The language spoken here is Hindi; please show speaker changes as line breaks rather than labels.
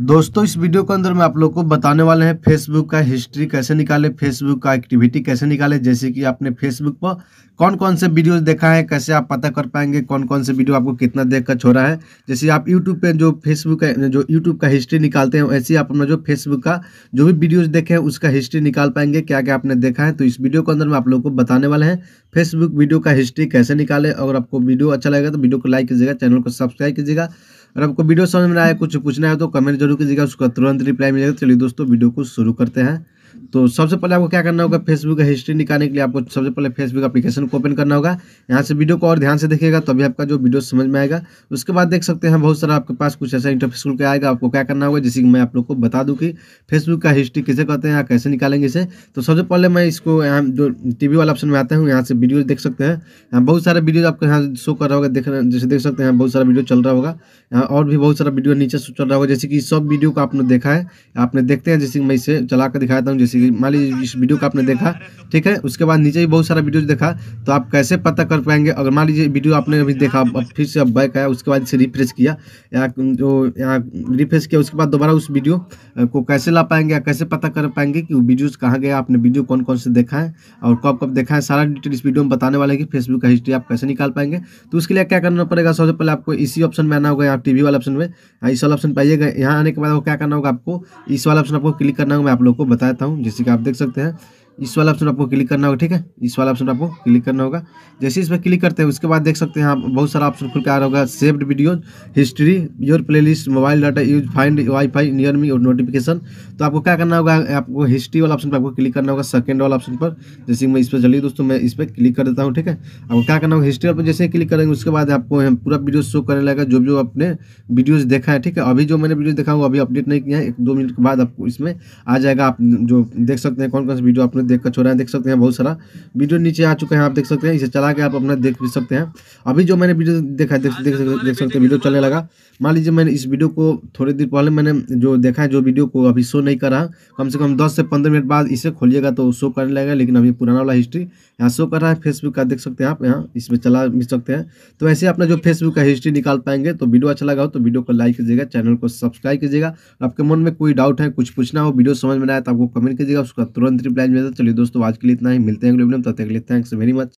दोस्तों इस वीडियो के अंदर मैं आप लोग को बताने वाले हैं फेसबुक का हिस्ट्री कैसे निकाले फेसबुक का एक्टिविटी कैसे निकाले जैसे कि आपने फेसबुक पर कौन कौन से वीडियो देखा है कैसे आप पता कर पाएंगे कौन कौन से वीडियो आपको कितना देख कर छोड़ा है जैसे आप यूट्यूब पे जो फेसबुक जो यूट्यूब का हिस्ट्री निकालते हैं वैसे आप अपना जो फेसबुक का जो भी वीडियोज़ देखे हैं उसका हिस्ट्री निकाल पाएंगे क्या क्या आपने देखा है तो इस वीडियो के अंदर मैं आप लोग को बताने वाले हैं फेसबुक वीडियो का हिस्ट्री कैसे निकाले अगर आपको वीडियो अच्छा लगेगा तो वीडियो को लाइक कीजिएगा चैनल को सब्सक्राइब कीजिएगा अगर आपको वीडियो समझ में आया कुछ पूछना है तो कमेंट जरूर कीजिएगा उसका तुरंत रिप्लाई मिलेगा चलिए दोस्तों वीडियो को शुरू करते हैं तो सबसे पहले आपको क्या करना होगा फेसबुक का हिस्ट्री निकालने के लिए आपको सबसे पहले फेसबुक एप्लीकेशन को ओपन करना होगा यहाँ से वीडियो को और ध्यान से देखिएगा तभी आपका जो वीडियो समझ में आएगा उसके बाद देख सकते हैं बहुत सारा आपके पास कुछ ऐसा इंटरफेस खुल के आएगा आपको क्या करना होगा जिससे मैं आप लोग को बता दूँ कि फेसबुक का हिस्ट्री कैसे कहते हैं कैसे निकालेंगे इसे तो सबसे पहले मैं इसको यहाँ जो टी वाला ऑप्शन में आता हूँ यहाँ से वीडियो देख सकते हैं यहाँ बहुत सारे वीडियो आपको यहाँ शो कर रहा होगा देख जैसे देख सकते हैं बहुत सारा वीडियो चल रहा होगा यहाँ और भी बहुत सारा वीडियो नीचे चल रहा होगा जैसे कि सब वीडियो को आपने देखा है आपने देखते हैं जैसे मैं इसे चला कर दिखाता हूँ जैसे कि मान लीजिए इस वीडियो को आपने देखा ठीक है उसके बाद नीचे भी बहुत सारा वीडियो देखा तो आप कैसे पता कर पाएंगे अगर मान लीजिए वीडियो आपने अभी देखा अब फिर से अब बैक आया उसके बाद इसे रिफ्रेश किया या जो यहाँ रिफ्रेश किया उसके बाद दोबारा उस वीडियो को कैसे ला पाएंगे या कैसे पता कर पाएंगे कि वो वीडियोज़ कहाँ गया आपने वीडियो कौन कौन से देखा है और कब कब देखा है सारा डिटेल इस वीडियो में बताने वाले कि फेसबुक का हिस्ट्री आप कैसे निकाल पाएंगे तो उसके लिए क्या करना पड़ेगा सबसे पहले आपको इसी ऑप्शन में आना होगा यहाँ टी वाला ऑप्शन में हाँ, इस वाला ऑप्शन पाइएगा यहाँ आने के बाद वो क्या करना होगा आपको इस वाला ऑप्शन आपको क्लिक करना होगा मैं आप लोग को बताता हूँ हूँ जैसे कि आप देख सकते हैं इस वाला ऑप्शन आपको क्लिक करना होगा ठीक है इस वाला ऑप्शन आपको क्लिक करना होगा जैसे इस पर क्लिक करते हैं उसके बाद देख सकते हैं आप बहुत सारा ऑप्शन खुल के आ रहा होगा saved video history your playlist mobile data use find wifi near me और नोटिफिकेशन तो आपको क्या करना होगा आपको हिस्ट्री वाला ऑप्शन पर आपको क्लिक करना होगा सेकेंड वाला ऑप्शन पर जैसे मैं इस पर चलिए दोस्तों मैं इस पर क्लिक कर देता हूँ ठीक है आपको क्या करना होगा हिस्ट्री पर जैसे क्लिक करेंगे उसके बाद आपको पूरा वीडियो शो करने लगा जो जो आपने वीडियोज़ देखा है ठीक है अभी जो मैंने वीडियो देखा हुआ अभी अपडेट नहीं किया है एक दो मिनट के बाद आपको इसमें आ जाएगा आप जो देख सकते हैं कौन कौन सा वीडियो आपने देख कर छोड़ा देख सकते हैं बहुत सारा वीडियो नीचे आ चुका है आप देख सकते हैं इसे चला के आप अपना देख भी सकते हैं अभी जो मैंने वीडियो देखा है देख देख देख सकते हैं वीडियो चलने लगा मान लीजिए मैंने इस वीडियो को थोड़ी देर पहले मैंने जो देखा है जो वीडियो को अभी शो नहीं करा कम से कम दस से पंद्रह मिनट बाद इसे खोलिएगा तो शो करने लगेगा लेकिन अभी पुराना वाला हिस्ट्री यहाँ शो कर रहा है फेसबुक का देख सकते हैं आप यहाँ इसमें चला भी सकते हैं तो ऐसे अपना जो फेसबुक का हिस्ट्री निकाल पाएंगे तो वीडियो अच्छा लगा हो तो वीडियो को लाइक कीजिएगा चैनल को सब्सक्राइब कीजिएगा आपके मन में कोई डाउट है कुछ पूछना हो वीडियो समझ में आया तो आपको कमेंट कीजिएगा उसका तुरंत रिप्लाई मिल चलिए दोस्तों आज के लिए इतना ही मिलते हैं अगले वीडियो में तब तक के लिए थैंक्स वेरी मच